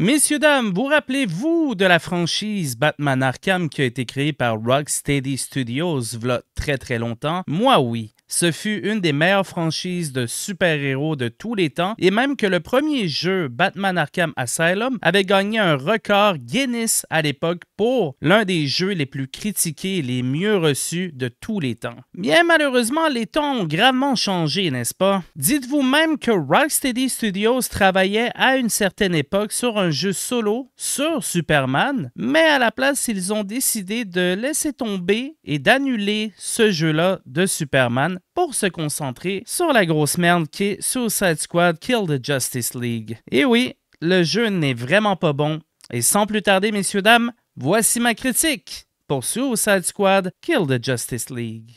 Messieurs, dames, vous rappelez-vous de la franchise Batman Arkham qui a été créée par Rocksteady Studios v'là très très longtemps? Moi oui. Ce fut une des meilleures franchises de super-héros de tous les temps et même que le premier jeu Batman Arkham Asylum avait gagné un record Guinness à l'époque pour l'un des jeux les plus critiqués et les mieux reçus de tous les temps. Bien malheureusement, les temps ont gravement changé, n'est-ce pas Dites-vous même que Rocksteady Studios travaillait à une certaine époque sur un jeu solo sur Superman, mais à la place, ils ont décidé de laisser tomber et d'annuler ce jeu-là de Superman pour se concentrer sur la grosse merde qui est Suicide Squad Kill the Justice League. Et oui, le jeu n'est vraiment pas bon. Et sans plus tarder, messieurs, dames, voici ma critique pour Suicide Squad Kill the Justice League.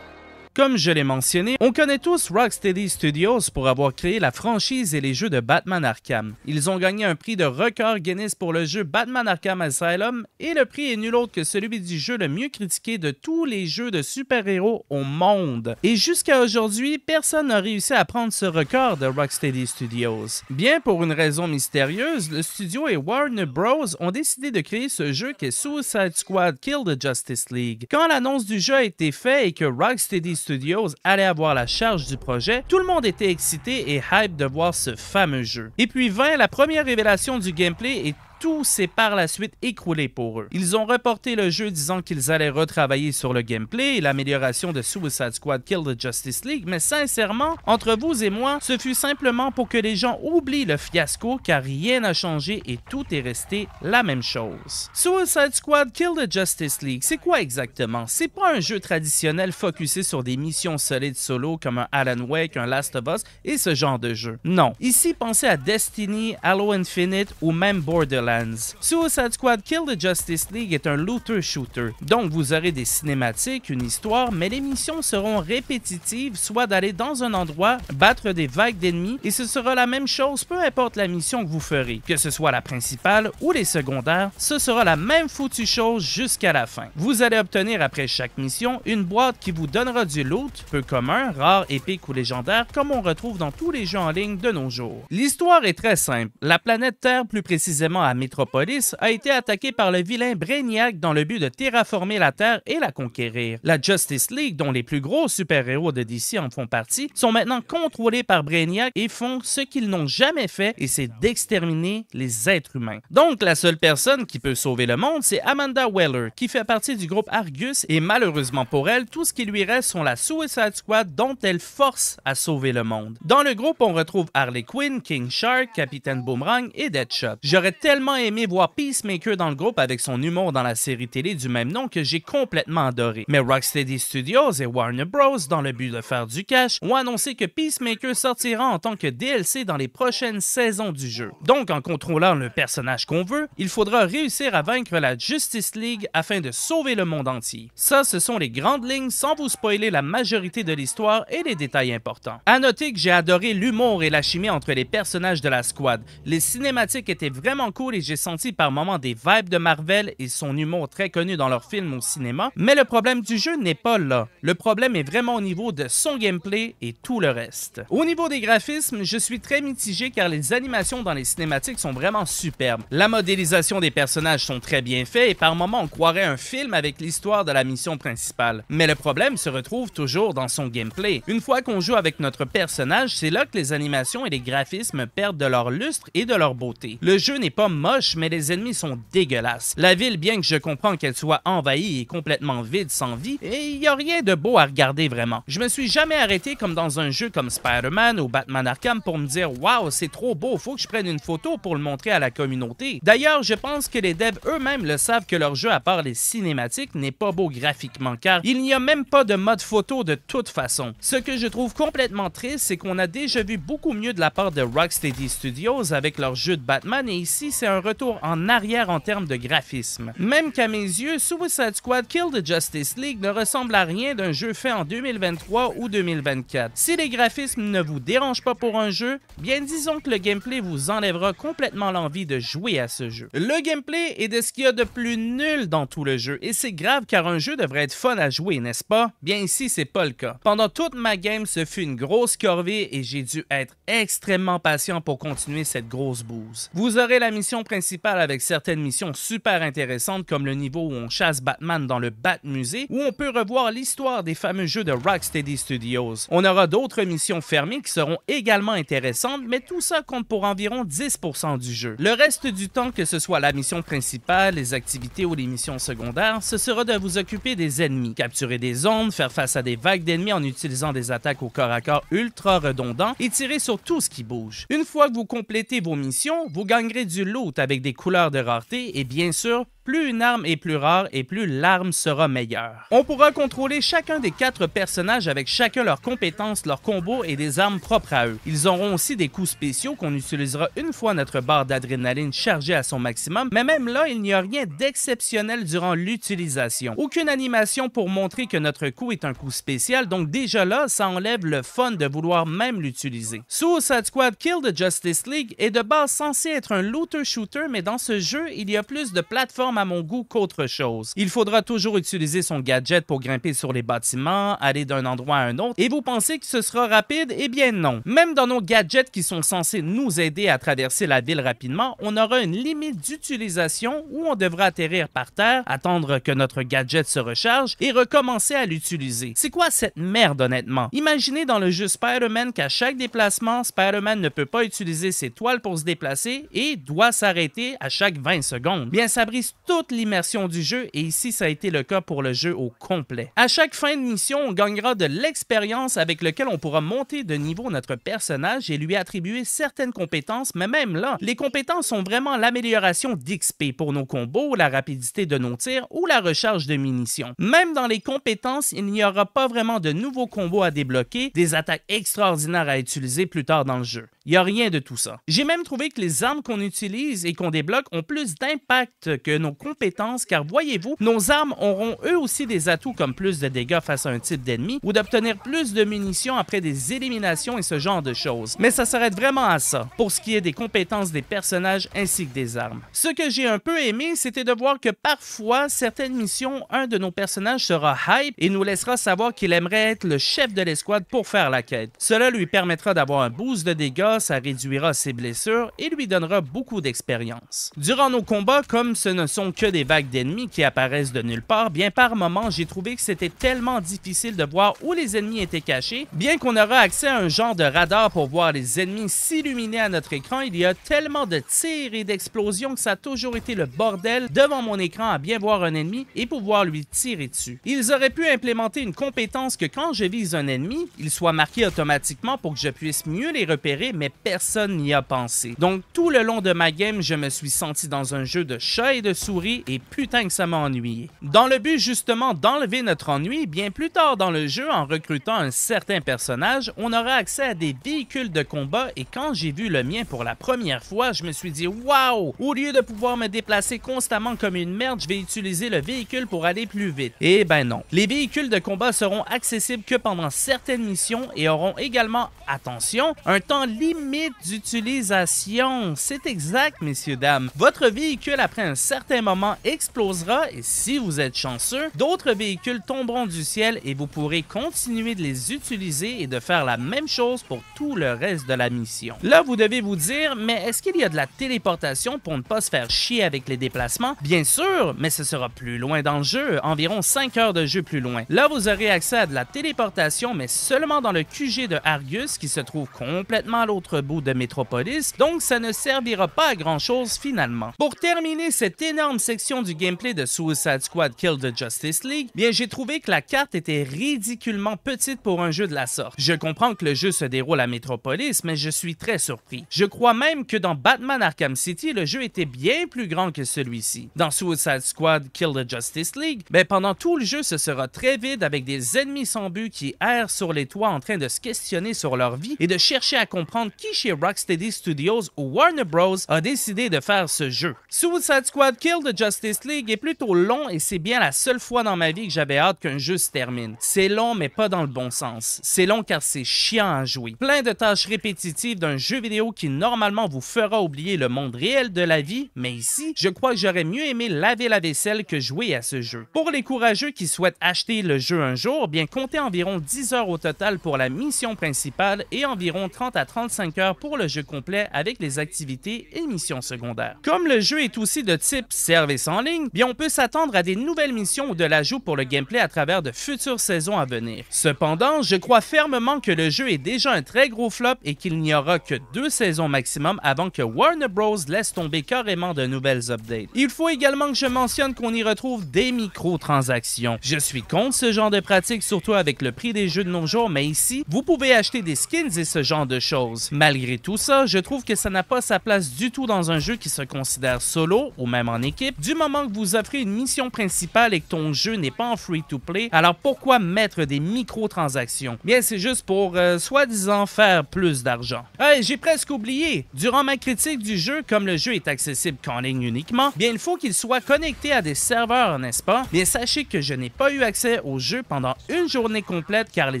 Comme je l'ai mentionné, on connaît tous Rocksteady Studios pour avoir créé la franchise et les jeux de Batman Arkham. Ils ont gagné un prix de record Guinness pour le jeu Batman Arkham Asylum et le prix est nul autre que celui du jeu le mieux critiqué de tous les jeux de super-héros au monde. Et jusqu'à aujourd'hui, personne n'a réussi à prendre ce record de Rocksteady Studios. Bien pour une raison mystérieuse, le studio et Warner Bros ont décidé de créer ce jeu qui est Suicide Squad Kill the Justice League. Quand l'annonce du jeu a été faite et que Rocksteady Studios allait avoir la charge du projet, tout le monde était excité et hype de voir ce fameux jeu. Et puis vint la première révélation du gameplay et tout s'est par la suite écroulé pour eux. Ils ont reporté le jeu disant qu'ils allaient retravailler sur le gameplay et l'amélioration de Suicide Squad Kill the Justice League, mais sincèrement, entre vous et moi, ce fut simplement pour que les gens oublient le fiasco car rien n'a changé et tout est resté la même chose. Suicide Squad Kill the Justice League, c'est quoi exactement? C'est pas un jeu traditionnel focusé sur des missions solides solo comme un Alan Wake, un Last of Us et ce genre de jeu. Non. Ici, pensez à Destiny, Halo Infinite ou même Borderlands Borderlands. Suicide Squad Kill the Justice League est un looter shooter, donc vous aurez des cinématiques, une histoire, mais les missions seront répétitives, soit d'aller dans un endroit, battre des vagues d'ennemis, et ce sera la même chose peu importe la mission que vous ferez, que ce soit la principale ou les secondaires, ce sera la même foutue chose jusqu'à la fin. Vous allez obtenir après chaque mission une boîte qui vous donnera du loot, peu commun, rare, épique ou légendaire, comme on retrouve dans tous les jeux en ligne de nos jours. L'histoire est très simple. La planète Terre, plus précisément à métropolis a été attaqué par le vilain Brainiac dans le but de terraformer la Terre et la conquérir. La Justice League, dont les plus gros super-héros de DC en font partie, sont maintenant contrôlés par Brainiac et font ce qu'ils n'ont jamais fait, et c'est d'exterminer les êtres humains. Donc, la seule personne qui peut sauver le monde, c'est Amanda Weller, qui fait partie du groupe Argus, et malheureusement pour elle, tout ce qui lui reste sont la Suicide Squad dont elle force à sauver le monde. Dans le groupe, on retrouve Harley Quinn, King Shark, Capitaine Boomerang et Deadshot. J'aurais tellement aimé voir Peacemaker dans le groupe avec son humour dans la série télé du même nom que j'ai complètement adoré. Mais Rocksteady Studios et Warner Bros, dans le but de faire du cash, ont annoncé que Peacemaker sortira en tant que DLC dans les prochaines saisons du jeu. Donc, en contrôlant le personnage qu'on veut, il faudra réussir à vaincre la Justice League afin de sauver le monde entier. Ça, ce sont les grandes lignes sans vous spoiler la majorité de l'histoire et les détails importants. À noter que j'ai adoré l'humour et la chimie entre les personnages de la squad. Les cinématiques étaient vraiment cool j'ai senti par moments des vibes de Marvel et son humour très connu dans leurs films au cinéma, mais le problème du jeu n'est pas là. Le problème est vraiment au niveau de son gameplay et tout le reste. Au niveau des graphismes, je suis très mitigé car les animations dans les cinématiques sont vraiment superbes. La modélisation des personnages sont très bien faits et par moments on croirait un film avec l'histoire de la mission principale. Mais le problème se retrouve toujours dans son gameplay. Une fois qu'on joue avec notre personnage, c'est là que les animations et les graphismes perdent de leur lustre et de leur beauté. Le jeu n'est pas moche, mais les ennemis sont dégueulasses. La ville, bien que je comprends qu'elle soit envahie et complètement vide sans vie, il n'y a rien de beau à regarder vraiment. Je me suis jamais arrêté comme dans un jeu comme Spider-Man ou Batman Arkham pour me dire « waouh c'est trop beau, faut que je prenne une photo pour le montrer à la communauté ». D'ailleurs, je pense que les devs eux-mêmes le savent que leur jeu, à part les cinématiques, n'est pas beau graphiquement car il n'y a même pas de mode photo de toute façon. Ce que je trouve complètement triste, c'est qu'on a déjà vu beaucoup mieux de la part de Rocksteady Studios avec leur jeu de Batman et ici, c'est un retour en arrière en termes de graphisme. Même qu'à mes yeux, Suicide Squad Kill the Justice League ne ressemble à rien d'un jeu fait en 2023 ou 2024. Si les graphismes ne vous dérangent pas pour un jeu, bien disons que le gameplay vous enlèvera complètement l'envie de jouer à ce jeu. Le gameplay est de ce qu'il y a de plus nul dans tout le jeu, et c'est grave car un jeu devrait être fun à jouer, n'est-ce pas? Bien ici, c'est pas le cas. Pendant toute ma game, ce fut une grosse corvée et j'ai dû être extrêmement patient pour continuer cette grosse bouse. Vous aurez la mission principale avec certaines missions super intéressantes comme le niveau où on chasse Batman dans le Bat Musée où on peut revoir l'histoire des fameux jeux de Rocksteady Studios. On aura d'autres missions fermées qui seront également intéressantes mais tout ça compte pour environ 10% du jeu. Le reste du temps que ce soit la mission principale, les activités ou les missions secondaires, ce sera de vous occuper des ennemis, capturer des ondes, faire face à des vagues d'ennemis en utilisant des attaques au corps à corps ultra redondants et tirer sur tout ce qui bouge. Une fois que vous complétez vos missions, vous gagnerez du lot avec des couleurs de rareté et bien sûr plus une arme est plus rare et plus l'arme sera meilleure. On pourra contrôler chacun des quatre personnages avec chacun leurs compétences, leurs combos et des armes propres à eux. Ils auront aussi des coups spéciaux qu'on utilisera une fois notre barre d'adrénaline chargée à son maximum, mais même là, il n'y a rien d'exceptionnel durant l'utilisation. Aucune animation pour montrer que notre coup est un coup spécial, donc déjà là, ça enlève le fun de vouloir même l'utiliser. Suicide Squad Kill de Justice League est de base censé être un looter-shooter, mais dans ce jeu, il y a plus de plateformes à mon goût qu'autre chose. Il faudra toujours utiliser son gadget pour grimper sur les bâtiments, aller d'un endroit à un autre, et vous pensez que ce sera rapide? Eh bien non. Même dans nos gadgets qui sont censés nous aider à traverser la ville rapidement, on aura une limite d'utilisation où on devra atterrir par terre, attendre que notre gadget se recharge et recommencer à l'utiliser. C'est quoi cette merde honnêtement? Imaginez dans le jeu Spider-Man qu'à chaque déplacement, Spider-Man ne peut pas utiliser ses toiles pour se déplacer et doit s'arrêter à chaque 20 secondes. Bien, ça brise toute l'immersion du jeu et ici ça a été le cas pour le jeu au complet. À chaque fin de mission, on gagnera de l'expérience avec lequel on pourra monter de niveau notre personnage et lui attribuer certaines compétences, mais même là, les compétences sont vraiment l'amélioration d'XP pour nos combos, la rapidité de nos tirs ou la recharge de munitions. Même dans les compétences, il n'y aura pas vraiment de nouveaux combos à débloquer, des attaques extraordinaires à utiliser plus tard dans le jeu. Il n'y a rien de tout ça. J'ai même trouvé que les armes qu'on utilise et qu'on débloque ont plus d'impact que nos compétences car voyez-vous, nos armes auront eux aussi des atouts comme plus de dégâts face à un type d'ennemi ou d'obtenir plus de munitions après des éliminations et ce genre de choses. Mais ça s'arrête vraiment à ça, pour ce qui est des compétences des personnages ainsi que des armes. Ce que j'ai un peu aimé, c'était de voir que parfois, certaines missions, un de nos personnages sera hype et nous laissera savoir qu'il aimerait être le chef de l'escouade pour faire la quête. Cela lui permettra d'avoir un boost de dégâts, ça réduira ses blessures et lui donnera beaucoup d'expérience. Durant nos combats, comme ce ne sont que des vagues d'ennemis qui apparaissent de nulle part, bien par moments, j'ai trouvé que c'était tellement difficile de voir où les ennemis étaient cachés, bien qu'on aura accès à un genre de radar pour voir les ennemis s'illuminer à notre écran, il y a tellement de tirs et d'explosions que ça a toujours été le bordel devant mon écran à bien voir un ennemi et pouvoir lui tirer dessus. Ils auraient pu implémenter une compétence que quand je vise un ennemi, il soit marqué automatiquement pour que je puisse mieux les repérer, mais personne n'y a pensé. Donc tout le long de ma game, je me suis senti dans un jeu de chat et de souris et putain que ça m'a ennuyé. Dans le but justement d'enlever notre ennui, bien plus tard dans le jeu, en recrutant un certain personnage, on aura accès à des véhicules de combat et quand j'ai vu le mien pour la première fois, je me suis dit waouh, au lieu de pouvoir me déplacer constamment comme une merde, je vais utiliser le véhicule pour aller plus vite. Et eh ben non. Les véhicules de combat seront accessibles que pendant certaines missions et auront également, attention, un temps limite d'utilisation. C'est exact, messieurs, dames. Votre véhicule, après un certain moment explosera et si vous êtes chanceux, d'autres véhicules tomberont du ciel et vous pourrez continuer de les utiliser et de faire la même chose pour tout le reste de la mission. Là, vous devez vous dire, mais est-ce qu'il y a de la téléportation pour ne pas se faire chier avec les déplacements? Bien sûr, mais ce sera plus loin dans le jeu, environ 5 heures de jeu plus loin. Là, vous aurez accès à de la téléportation, mais seulement dans le QG de Argus qui se trouve complètement à l'autre bout de Métropolis, donc ça ne servira pas à grand chose finalement. Pour terminer cette énorme section du gameplay de Suicide Squad Kill the Justice League, bien j'ai trouvé que la carte était ridiculement petite pour un jeu de la sorte. Je comprends que le jeu se déroule à Metropolis, mais je suis très surpris. Je crois même que dans Batman Arkham City, le jeu était bien plus grand que celui-ci. Dans Suicide Squad Kill the Justice League, ben, pendant tout le jeu, ce sera très vide avec des ennemis sans but qui errent sur les toits en train de se questionner sur leur vie et de chercher à comprendre qui chez Rocksteady Studios ou Warner Bros a décidé de faire ce jeu. Suicide Squad Kill jeu de Justice League est plutôt long et c'est bien la seule fois dans ma vie que j'avais hâte qu'un jeu se termine. C'est long, mais pas dans le bon sens. C'est long car c'est chiant à jouer. Plein de tâches répétitives d'un jeu vidéo qui normalement vous fera oublier le monde réel de la vie, mais ici, je crois que j'aurais mieux aimé laver la vaisselle que jouer à ce jeu. Pour les courageux qui souhaitent acheter le jeu un jour, bien comptez environ 10 heures au total pour la mission principale et environ 30 à 35 heures pour le jeu complet avec les activités et missions secondaires. Comme le jeu est aussi de type service en ligne, bien on peut s'attendre à des nouvelles missions ou de l'ajout pour le gameplay à travers de futures saisons à venir. Cependant, je crois fermement que le jeu est déjà un très gros flop et qu'il n'y aura que deux saisons maximum avant que Warner Bros laisse tomber carrément de nouvelles updates. Il faut également que je mentionne qu'on y retrouve des microtransactions. Je suis contre ce genre de pratique, surtout avec le prix des jeux de nos jours, mais ici, vous pouvez acheter des skins et ce genre de choses. Malgré tout ça, je trouve que ça n'a pas sa place du tout dans un jeu qui se considère solo ou même en équipe du moment que vous offrez une mission principale et que ton jeu n'est pas en free-to-play, alors pourquoi mettre des microtransactions? Bien, c'est juste pour euh, soi-disant faire plus d'argent. j'ai presque oublié! Durant ma critique du jeu, comme le jeu est accessible qu'en ligne uniquement, bien il faut qu'il soit connecté à des serveurs, n'est-ce pas? Bien sachez que je n'ai pas eu accès au jeu pendant une journée complète car les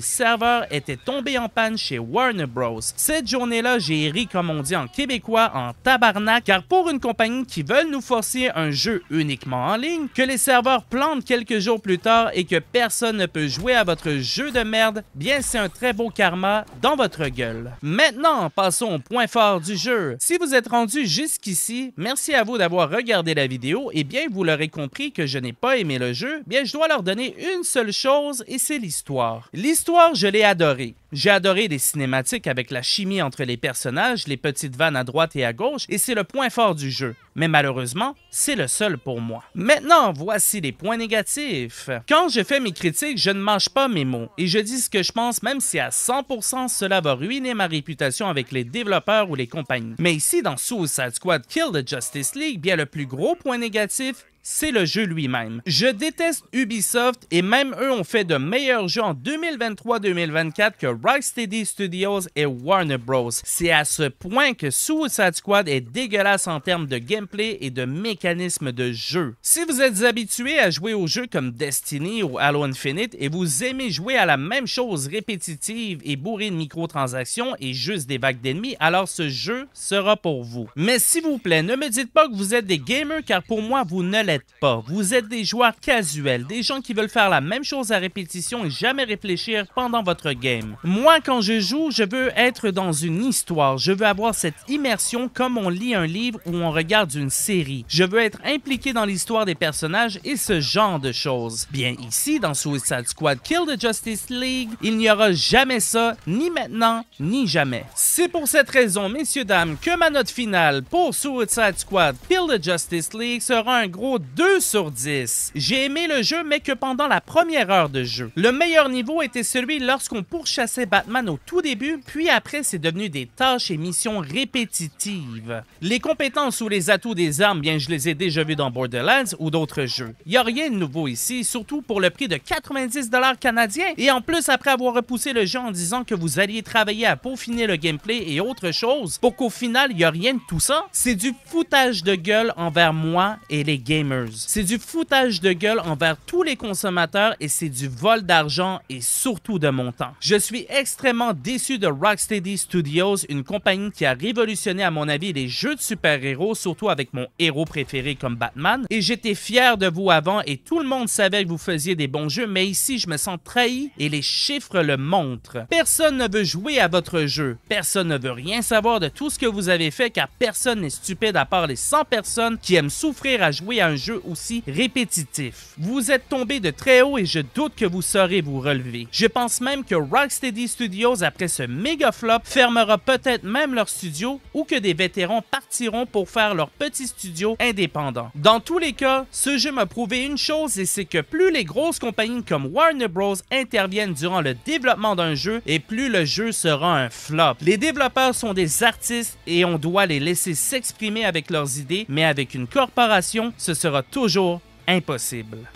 serveurs étaient tombés en panne chez Warner Bros. Cette journée-là, j'ai ri comme on dit en québécois en tabarnak car pour une compagnie qui veut nous forcer un un jeu uniquement en ligne, que les serveurs plantent quelques jours plus tard et que personne ne peut jouer à votre jeu de merde, bien c'est un très beau karma dans votre gueule. Maintenant, passons au point fort du jeu. Si vous êtes rendu jusqu'ici, merci à vous d'avoir regardé la vidéo et bien vous l'aurez compris que je n'ai pas aimé le jeu, bien je dois leur donner une seule chose et c'est l'histoire. L'histoire, je l'ai adorée. J'ai adoré les cinématiques avec la chimie entre les personnages, les petites vannes à droite et à gauche, et c'est le point fort du jeu. Mais malheureusement, c'est le seul pour moi. Maintenant, voici les points négatifs. Quand je fais mes critiques, je ne mange pas mes mots, et je dis ce que je pense même si à 100% cela va ruiner ma réputation avec les développeurs ou les compagnies. Mais ici, dans Suicide Squad Kill the Justice League, bien le plus gros point négatif c'est le jeu lui-même. Je déteste Ubisoft et même eux ont fait de meilleurs jeux en 2023-2024 que Rocksteady Studios et Warner Bros. C'est à ce point que Suicide Squad est dégueulasse en termes de gameplay et de mécanisme de jeu. Si vous êtes habitué à jouer aux jeux comme Destiny ou Halo Infinite et vous aimez jouer à la même chose répétitive et bourrée de microtransactions et juste des vagues d'ennemis, alors ce jeu sera pour vous. Mais s'il vous plaît, ne me dites pas que vous êtes des gamers car pour moi vous ne l'êtes pas. Vous êtes des joueurs casuels, des gens qui veulent faire la même chose à répétition et jamais réfléchir pendant votre game. Moi, quand je joue, je veux être dans une histoire. Je veux avoir cette immersion comme on lit un livre ou on regarde une série. Je veux être impliqué dans l'histoire des personnages et ce genre de choses. Bien ici, dans Suicide Squad Kill the Justice League, il n'y aura jamais ça, ni maintenant, ni jamais. C'est pour cette raison, messieurs, dames, que ma note finale pour Suicide Squad Kill the Justice League sera un gros 2 sur 10. J'ai aimé le jeu, mais que pendant la première heure de jeu. Le meilleur niveau était celui lorsqu'on pourchassait Batman au tout début, puis après c'est devenu des tâches et missions répétitives. Les compétences ou les atouts des armes, bien je les ai déjà vus dans Borderlands ou d'autres jeux. Il a rien de nouveau ici, surtout pour le prix de 90$ canadiens, et en plus après avoir repoussé le jeu en disant que vous alliez travailler à peaufiner le gameplay et autre chose, pour qu'au final il n'y a rien de tout ça, c'est du foutage de gueule envers moi et les gamers c'est du foutage de gueule envers tous les consommateurs et c'est du vol d'argent et surtout de mon temps. Je suis extrêmement déçu de Rocksteady Studios, une compagnie qui a révolutionné à mon avis les jeux de super-héros, surtout avec mon héros préféré comme Batman. Et j'étais fier de vous avant et tout le monde savait que vous faisiez des bons jeux, mais ici je me sens trahi et les chiffres le montrent. Personne ne veut jouer à votre jeu. Personne ne veut rien savoir de tout ce que vous avez fait car personne n'est stupide à part les 100 personnes qui aiment souffrir à jouer à un jeu aussi répétitif. Vous êtes tombé de très haut et je doute que vous saurez vous relever. Je pense même que Rocksteady Studios, après ce méga flop, fermera peut-être même leur studio ou que des vétérans partiront pour faire leur petit studio indépendant. Dans tous les cas, ce jeu m'a prouvé une chose et c'est que plus les grosses compagnies comme Warner Bros interviennent durant le développement d'un jeu et plus le jeu sera un flop. Les développeurs sont des artistes et on doit les laisser s'exprimer avec leurs idées, mais avec une corporation, ce sera sera toujours impossible.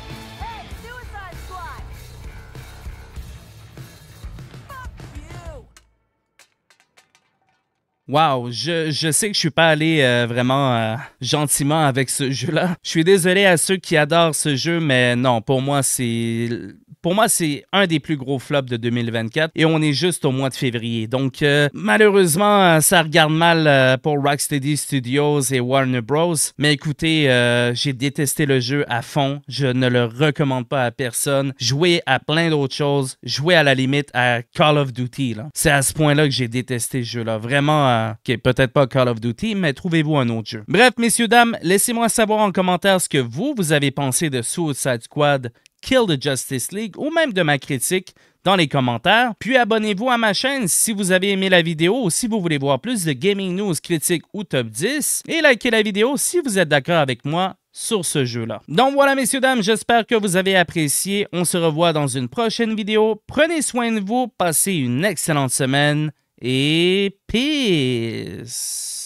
Wow, je, je, sais que je suis pas allé euh, vraiment euh, gentiment avec ce jeu-là. Je suis désolé à ceux qui adorent ce jeu, mais non, pour moi, c'est pour moi, c'est un des plus gros flops de 2024 et on est juste au mois de février. Donc, euh, malheureusement, ça regarde mal euh, pour Rocksteady Studios et Warner Bros. Mais écoutez, euh, j'ai détesté le jeu à fond. Je ne le recommande pas à personne. Jouez à plein d'autres choses. Jouez à la limite à Call of Duty. C'est à ce point-là que j'ai détesté ce jeu-là. Vraiment, qui peut-être pas Call of Duty, mais trouvez-vous un autre jeu. Bref, messieurs, dames, laissez-moi savoir en commentaire ce que vous, vous avez pensé de Suicide Squad Kill the Justice League ou même de ma critique dans les commentaires. Puis abonnez-vous à ma chaîne si vous avez aimé la vidéo ou si vous voulez voir plus de gaming news, critiques ou top 10. Et likez la vidéo si vous êtes d'accord avec moi sur ce jeu-là. Donc voilà, messieurs, dames, j'espère que vous avez apprécié. On se revoit dans une prochaine vidéo. Prenez soin de vous, passez une excellente semaine et peace!